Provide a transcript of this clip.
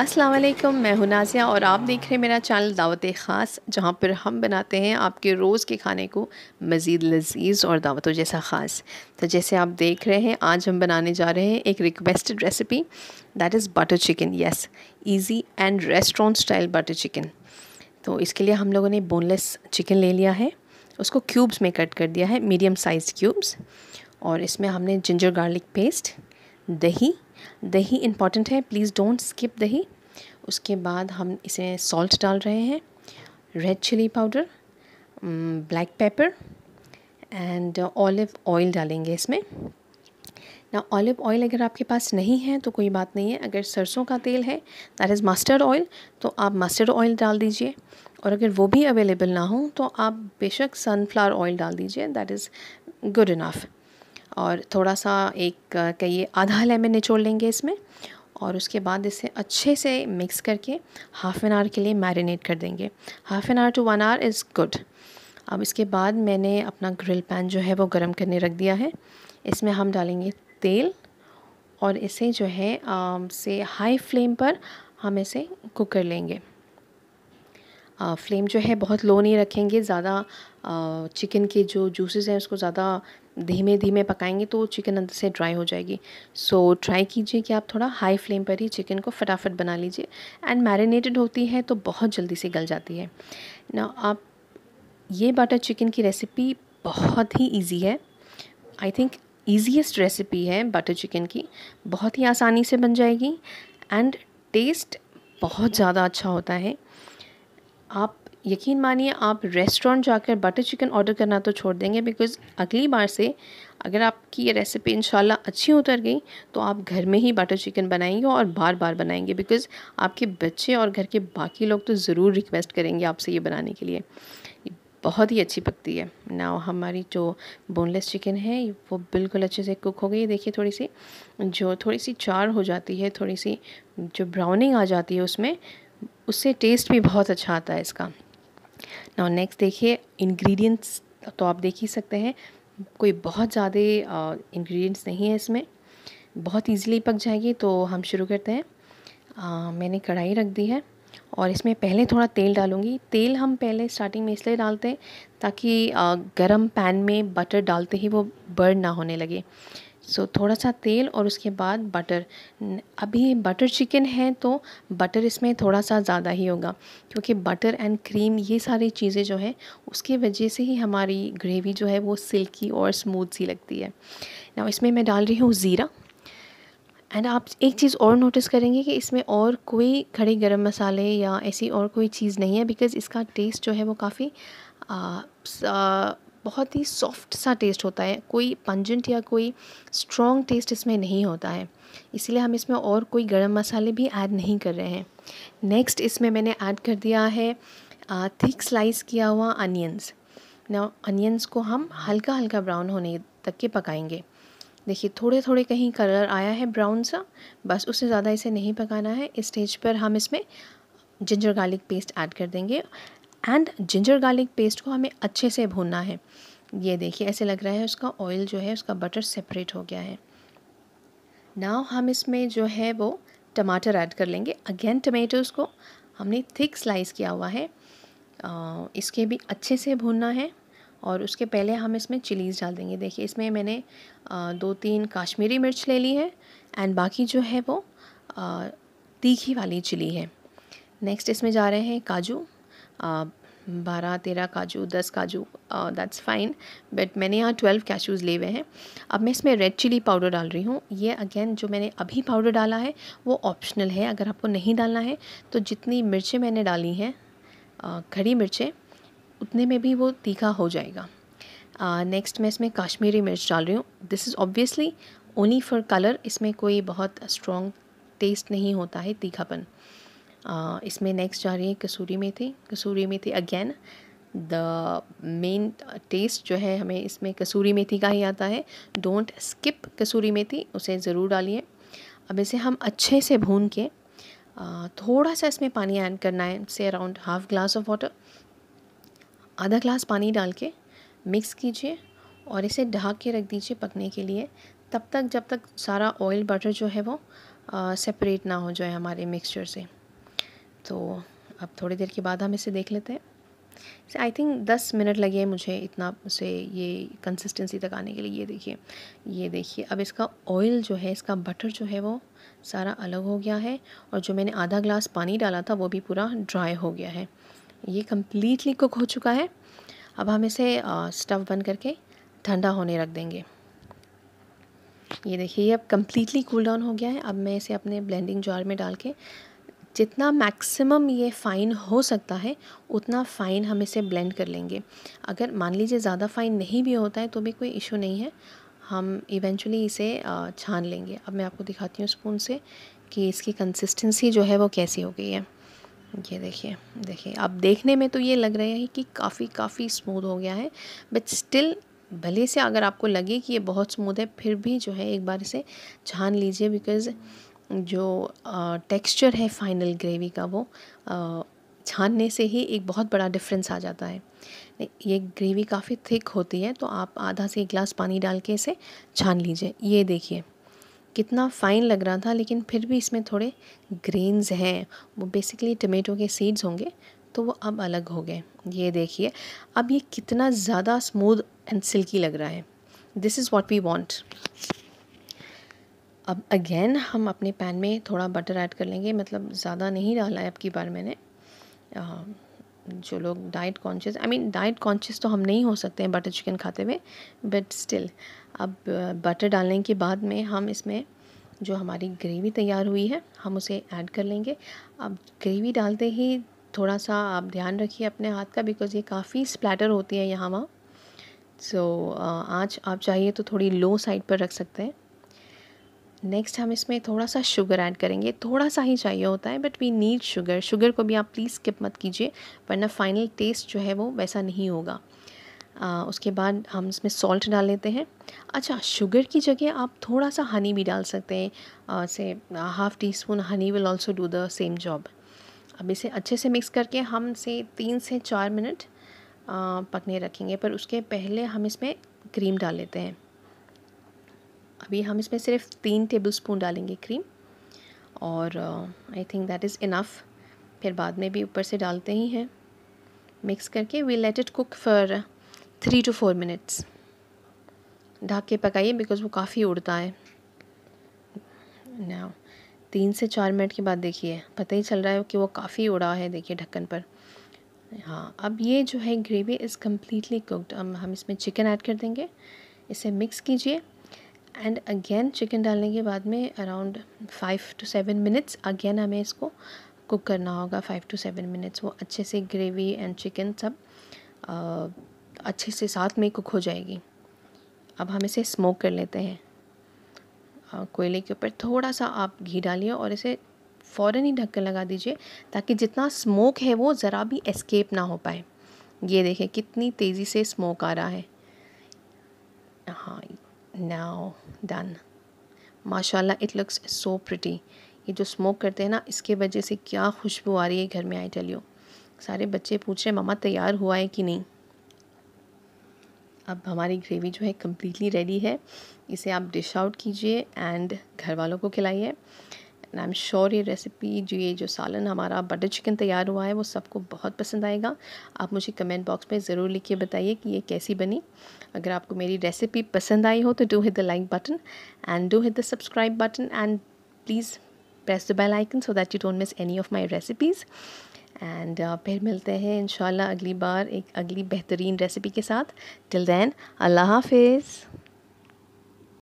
अस्सलाम वालेकुम मैं हूं नाजिया और आप देख रहे हैं मेरा चैनल दावत ख़ास जहां पर हम बनाते हैं आपके रोज़ के खाने को मज़ीद लजीज और दावतों जैसा ख़ास तो जैसे आप देख रहे हैं आज हम बनाने जा रहे हैं एक requested recipe that is butter chicken yes easy and restaurant style butter chicken तो इसके लिए हम लोगों ने बोनलेस चिकन ले लिया है उसको क्यूब्स में कट कर दिया है मीडियम साइज़ क्यूब्स और इसमें हमने जिंजर गार्लिक पेस्ट दही दही इम्पॉर्टेंट है प्लीज़ डोंट स्किप दही उसके बाद हम इसे सॉल्ट डाल रहे हैं red chilli powder black pepper and olive oil डालेंगे इसमें ना ऑलिव ऑयल अगर आपके पास नहीं है तो कोई बात नहीं है अगर सरसों का तेल है दैट इज़ मस्टर्ड ऑयल तो आप मस्टर्ड ऑयल डाल दीजिए और अगर वो भी अवेलेबल ना हो तो आप बेशक सनफ्लावर ऑयल डाल दीजिए दैट इज़ गुड इनाफ और थोड़ा सा एक कहिए आधा लेमन निचोड़ लेंगे इसमें और उसके बाद इसे अच्छे से मिक्स करके हाफ़ एन आवर के लिए मैरिनेट कर देंगे half an hour to one hour is good अब इसके बाद मैंने अपना ग्रिल पैन जो है वो गर्म करने रख दिया है इसमें हम डालेंगे तेल और इसे जो है आ, से हाई फ्लेम पर हम इसे कुक कर लेंगे फ्लेम जो है बहुत लो नहीं रखेंगे ज़्यादा चिकन के जो जूसेस हैं उसको ज़्यादा धीमे धीमे पकाएंगे तो चिकन अंदर से ड्राई हो जाएगी सो so, ट्राई कीजिए कि आप थोड़ा हाई फ्लेम पर ही चिकन को फटाफट बना लीजिए एंड मैरिनेटेड होती है तो बहुत जल्दी से गल जाती है ना आप ये बटर चिकन की रेसिपी बहुत ही ईजी है आई थिंक ईजीएस्ट रेसिपी है बटर चिकन की बहुत ही आसानी से बन जाएगी एंड टेस्ट बहुत ज़्यादा अच्छा होता है आप यकीन मानिए आप रेस्टोरेंट जाकर बटर चिकन ऑर्डर करना तो छोड़ देंगे बिकॉज़ अगली बार से अगर आपकी ये रेसिपी इन अच्छी उतर गई तो आप घर में ही बटर चिकन बनाएंगे और बार बार बनाएंगे बिकॉज़ आपके बच्चे और घर के बाकी लोग तो ज़रूर रिक्वेस्ट करेंगे आपसे ये बनाने के लिए बहुत ही अच्छी पकती है ना हमारी जो बोनलेस चिकन है वो बिल्कुल अच्छे से कुक हो गई देखिए थोड़ी सी जो थोड़ी सी चार हो जाती है थोड़ी सी जो ब्राउनिंग आ जाती है उसमें उससे टेस्ट भी बहुत अच्छा आता है इसका नाउ नेक्स्ट देखिए इंग्रेडिएंट्स तो आप देख ही सकते हैं कोई बहुत ज़्यादा इंग्रेडिएंट्स नहीं है इसमें बहुत इजीली पक जाएगी तो हम शुरू करते हैं आ, मैंने कढ़ाई रख दी है और इसमें पहले थोड़ा तेल डालूंगी तेल हम पहले स्टार्टिंग में इसलिए डालते हैं ताकि गरम पैन में बटर डालते ही वो बर्न ना होने लगे सो थोड़ा सा तेल और उसके बाद बटर अभी बटर चिकन है तो बटर इसमें थोड़ा सा ज़्यादा ही होगा क्योंकि बटर एंड क्रीम ये सारी चीज़ें जो है उसकी वजह से ही हमारी ग्रेवी जो है वो सिल्की और स्मूथ सी लगती है ना इसमें मैं डाल रही हूँ ज़ीरा एंड आप एक चीज़ और नोटिस करेंगे कि इसमें और कोई खड़े गर्म मसाले या ऐसी और कोई चीज़ नहीं है बिकॉज़ इसका टेस्ट जो है वो काफ़ी बहुत ही सॉफ्ट सा टेस्ट होता है कोई पंजेंट या कोई स्ट्रॉन्ग टेस्ट इसमें नहीं होता है इसलिए हम इसमें और कोई गर्म मसाले भी ऐड नहीं कर रहे हैं नेक्स्ट इसमें मैंने ऐड कर दिया है थिक स्लाइस किया हुआ अनियंस ना अनियंस को हम हल्का हल्का ब्राउन होने तक के पकाएंगे देखिए थोड़े थोड़े कहीं कलर आया है ब्राउन सा बस उससे ज़्यादा इसे नहीं पकाना है इस स्टेज पर हम इसमें जिंजर गार्लिक पेस्ट ऐड कर देंगे एंड जिंजर गार्लिक पेस्ट को हमें अच्छे से भूनना है ये देखिए ऐसे लग रहा है उसका ऑयल जो है उसका बटर सेपरेट हो गया है नाव हम इसमें जो है वो टमाटर ऐड कर लेंगे अगेन टमेटोज़ को हमने थिक स्लाइस किया हुआ है आ, इसके भी अच्छे से भूनना है और उसके पहले हम इसमें चिलीज़ डाल देंगे देखिए इसमें मैंने आ, दो तीन काश्मीरी मिर्च ले ली है एंड बाकी जो है वो तीखी वाली चिली है नेक्स्ट इसमें जा रहे हैं काजू बारह तेरह काजू दस काजू दैट्स फाइन बट मैंने यहाँ ट्वेल्व कैशूज़ ले हुए हैं अब मैं इसमें रेड चिली पाउडर डाल रही हूँ ये अगेन जो मैंने अभी पाउडर डाला है वो ऑप्शनल है अगर आपको नहीं डालना है तो जितनी मिर्चें मैंने डाली हैं खड़ी मिर्चें उतने में भी वो तीखा हो जाएगा नेक्स्ट uh, मैं इसमें काश्मीरी मिर्च डाल रही हूँ this is obviously only for colour इसमें कोई बहुत स्ट्रॉन्ग टेस्ट नहीं होता है तीखापन इसमें नेक्स्ट जा रही है kasuri methi kasuri methi again the main taste जो है हमें इसमें कसूरी मेथी का ही आता है डोंट स्किप कसूरी मेथी उसे ज़रूर डालिए अब इसे हम अच्छे से भून के थोड़ा सा इसमें पानी ऐड करना है say around half glass of water आधा ग्लास पानी डाल के मिक्स कीजिए और इसे ढाक के रख दीजिए पकने के लिए तब तक जब तक सारा ऑयल बटर जो है वो सेपरेट ना हो जाए हमारे मिक्सचर से तो अब थोड़ी देर के बाद हम इसे देख लेते हैं आई थिंक दस मिनट लगे मुझे इतना से ये कंसिस्टेंसी तक आने के लिए ये देखिए ये देखिए अब इसका ऑयल जो है इसका बटर जो है वो सारा अलग हो गया है और जो मैंने आधा ग्लास पानी डाला था वो भी पूरा ड्राई हो गया है ये कम्प्लीटली कुक हो चुका है अब हम इसे स्टफ़ बंद करके ठंडा होने रख देंगे ये देखिए ये अब कम्प्लीटली कूल डाउन हो गया है अब मैं इसे अपने ब्लेंडिंग जार में डाल के जितना मैक्सिमम ये फ़ाइन हो सकता है उतना फ़ाइन हम इसे ब्लेंड कर लेंगे अगर मान लीजिए ज़्यादा फ़ाइन नहीं भी होता है तो भी कोई इशू नहीं है हम इवेंचुअली इसे छान लेंगे अब मैं आपको दिखाती हूँ स्पून से कि इसकी कंसिस्टेंसी जो है वो कैसी हो गई है ये देखिए देखिए अब देखने में तो ये लग रहा है कि काफ़ी काफ़ी स्मूद हो गया है बट स्टिल भले से अगर आपको लगे कि ये बहुत स्मूद है फिर भी जो है एक बार इसे छान लीजिए बिकॉज़ जो टेक्सचर है फाइनल ग्रेवी का वो छानने से ही एक बहुत बड़ा डिफरेंस आ जाता है ये ग्रेवी काफ़ी थिक होती है तो आप आधा से एक गिलास पानी डाल के इसे छान लीजिए ये देखिए कितना फ़ाइन लग रहा था लेकिन फिर भी इसमें थोड़े ग्रेन्स हैं वो बेसिकली टमेटो के सीड्स होंगे तो वो अब अलग हो गए ये देखिए अब ये कितना ज़्यादा स्मूद एंड सिल्की लग रहा है this is what we want अब अगेन हम अपने पैन में थोड़ा बटर ऐड कर लेंगे मतलब ज़्यादा नहीं डाला है अब की बार मैंने आ, जो लोग diet conscious I mean diet conscious तो हम नहीं हो सकते हैं बटर चिकन खाते हुए बट स्टिल अब बटर डालने के बाद में हम इसमें जो हमारी ग्रेवी तैयार हुई है हम उसे ऐड कर लेंगे अब ग्रेवी डालते ही थोड़ा सा आप ध्यान रखिए अपने हाथ का बिकॉज़ ये काफ़ी स्प्लैटर होती है यहाँ वहाँ सो so, आँच आप चाहिए तो थोड़ी लो साइड पर रख सकते हैं नेक्स्ट हम इसमें थोड़ा सा शुगर ऐड करेंगे थोड़ा सा ही चाहिए होता है but we need sugar sugar को भी आप प्लीज़ स्किप मत कीजिए वरना फाइनल टेस्ट जो है वो वैसा नहीं होगा आ, उसके बाद हम इसमें सॉल्ट डाल लेते हैं अच्छा शुगर की जगह आप थोड़ा सा हनी भी डाल सकते हैं say half teaspoon honey will also do the same job अब इसे अच्छे से मिक्स करके हम से तीन से चार मिनट पकने रखेंगे पर उसके पहले हम इसमें क्रीम डाल लेते हैं अभी हम इसमें सिर्फ तीन टेबल स्पून डालेंगे क्रीम और I think that is enough फिर बाद में भी ऊपर से डालते ही हैं मिक्स करके we let it cook for three to four minutes ढक के पकाइए बिकॉज वो काफ़ी उड़ता है ना तीन से चार मिनट के बाद देखिए पता ही चल रहा है कि वो काफ़ी उड़ा है देखिए ढक्कन पर हाँ अब ये जो है ग्रेवी इज़ कम्प्लीटली कुकड अब हम इसमें चिकन ऐड कर देंगे इसे मिक्स कीजिए एंड अगेन चिकन डालने के बाद में around five to seven minutes again हमें इसको कुक करना होगा फाइव टू सेवन मिनट्स वो अच्छे से ग्रेवी एंड चिकन सब आ, अच्छे से साथ में कुक हो जाएगी अब हम इसे स्मोक कर लेते हैं कोयले के ऊपर थोड़ा सा आप घी डालिए और इसे फ़ौर ही ढक्कन लगा दीजिए ताकि जितना स्मोक है वो ज़रा भी एस्केप ना हो पाए ये देखें कितनी तेज़ी से स्मोक आ रहा है हाँ now done माशाल्लाह इट लुक्स सो प्रिटी ये जो स्मोक करते हैं ना इसके वजह से क्या खुशबू आ रही है घर में आई टेल यू सारे बच्चे पूछ रहे मामा तैयार हुआ है कि नहीं अब हमारी ग्रेवी जो है कम्प्लीटली रेडी है इसे आप डिश आउट कीजिए एंड घर वालों को खिलाइए एंड आई एम श्योर ये रेसिपी जो ये जो सालन हमारा बटर चिकन तैयार हुआ है वो सबको बहुत पसंद आएगा आप मुझे कमेंट बॉक्स में ज़रूर लिख के बताइए कि ये कैसी बनी अगर आपको मेरी रेसिपी पसंद आई हो तो do hit the like button and do hit the subscribe button and please press the bell icon so that you don't miss any of my recipes and फिर मिलते हैं इन अगली बार एक अगली बेहतरीन रेसिपी के साथ टिल दैन अल्लाह हाफिज़